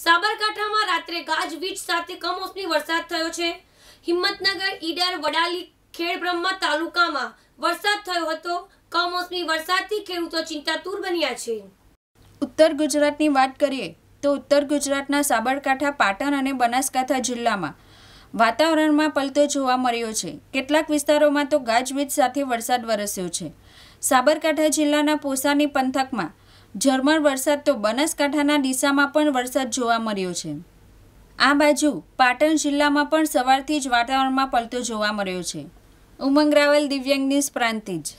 સાબરકાંઠામાં રાત્રે ગાજવીજ સાથે કમોસમી વરસાદ થયો છે હિંમતનગર ઈડર વડાલી ખેડબ્રહ્મા તાલુકામાં વરસાદ થયો હતો કમોસમી વરસાદથી ખેડૂતો ચિંતાતુર બન્યા છે ઉત્તર ગુજરાતની વાત કરીએ તો ઉત્તર ગુજરાતના સાબરકાંઠા પાટણ અને બનાસકાંઠા જિલ્લામાં વાતાવરણમાં પલતો જોવા મળ્યો છે કેટલાક વિસ્તારોમાં તો ગાજવીજ સાથે વરસાદ વરસ્યો છે સાબરકાંઠા જિલ્લાના પોસાની પંથકમાં ઝરમર વરસાદ તો બનાસકાંઠાના દિશામાં પણ વરસાદ જોવા મળ્યો છે આ બાજુ પાટણ જિલ્લામાં પણ સવારથી જ વાતાવરણમાં પલતો જોવા મળ્યો છે ઉમંગ રાવલ દિવ્યાંગ ન્યૂઝ પ્રાંતિજ